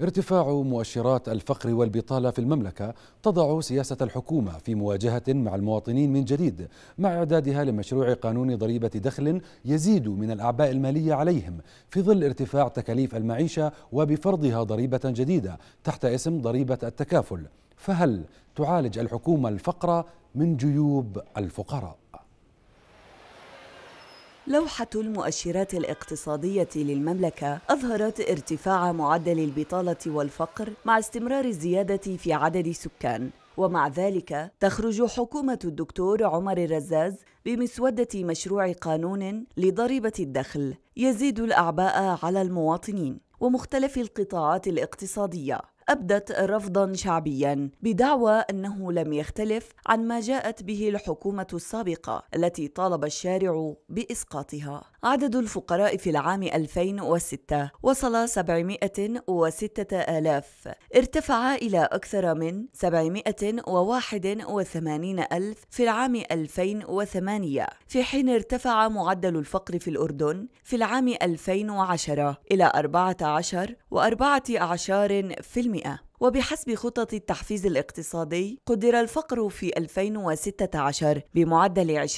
ارتفاع مؤشرات الفقر والبطالة في المملكة تضع سياسة الحكومة في مواجهة مع المواطنين من جديد مع إعدادها لمشروع قانون ضريبة دخل يزيد من الأعباء المالية عليهم في ظل ارتفاع تكاليف المعيشة وبفرضها ضريبة جديدة تحت اسم ضريبة التكافل فهل تعالج الحكومة الفقر من جيوب الفقراء؟ لوحة المؤشرات الاقتصادية للمملكة أظهرت ارتفاع معدل البطالة والفقر مع استمرار الزيادة في عدد السكان ومع ذلك تخرج حكومة الدكتور عمر الرزاز بمسودة مشروع قانون لضريبة الدخل يزيد الأعباء على المواطنين ومختلف القطاعات الاقتصادية أبدت رفضا شعبيا بدعوى أنه لم يختلف عن ما جاءت به الحكومة السابقة التي طالب الشارع بإسقاطها عدد الفقراء في العام 2006 وصل 706 آلاف ارتفع إلى أكثر من 781 ألف في العام 2008 في حين ارتفع معدل الفقر في الأردن في العام 2010 إلى 14 و4 أعشار في المئة وبحسب خطط التحفيز الاقتصادي قدر الفقر في 2016 بمعدل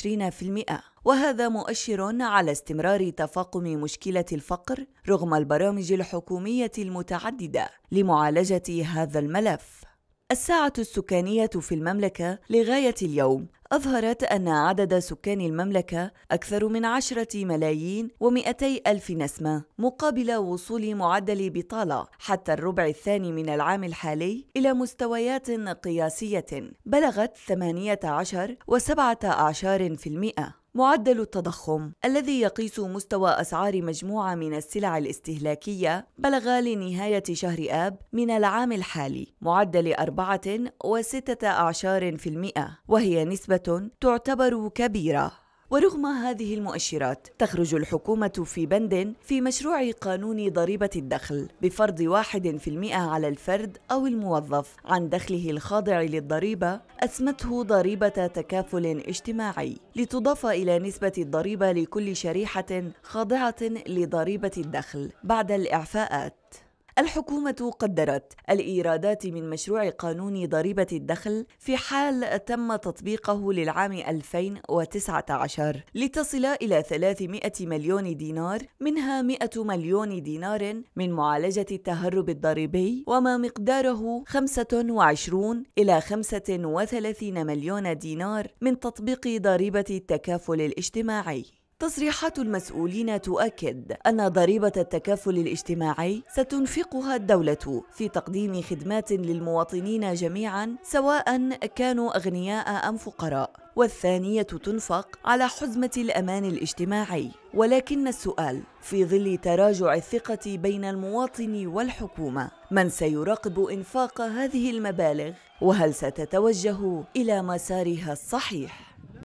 20% وهذا مؤشر على استمرار تفاقم مشكلة الفقر رغم البرامج الحكومية المتعددة لمعالجة هذا الملف. الساعة السكانية في المملكة لغاية اليوم أظهرت أن عدد سكان المملكة أكثر من عشرة ملايين ومئتي ألف نسمة مقابل وصول معدل بطالة حتى الربع الثاني من العام الحالي إلى مستويات قياسية بلغت 18 وسبعة أعشار في المئة معدل التضخم الذي يقيس مستوى أسعار مجموعة من السلع الاستهلاكية بلغ لنهاية شهر آب من العام الحالي معدل أربعة وستة أعشار في المئة وهي نسبة تعتبر كبيرة ورغم هذه المؤشرات تخرج الحكومة في بند في مشروع قانون ضريبة الدخل بفرض 1% على الفرد أو الموظف عن دخله الخاضع للضريبة أسمته ضريبة تكافل اجتماعي لتضاف إلى نسبة الضريبة لكل شريحة خاضعة لضريبة الدخل بعد الإعفاءات الحكومة قدرت الإيرادات من مشروع قانون ضريبة الدخل في حال تم تطبيقه للعام 2019 لتصل إلى 300 مليون دينار منها 100 مليون دينار من معالجة التهرب الضريبي وما مقداره 25 إلى 35 مليون دينار من تطبيق ضريبة التكافل الاجتماعي تصريحات المسؤولين تؤكد أن ضريبة التكافل الاجتماعي ستنفقها الدولة في تقديم خدمات للمواطنين جميعا سواء كانوا أغنياء أم فقراء والثانية تنفق على حزمة الأمان الاجتماعي ولكن السؤال في ظل تراجع الثقة بين المواطن والحكومة من سيراقب إنفاق هذه المبالغ وهل ستتوجه إلى مسارها الصحيح؟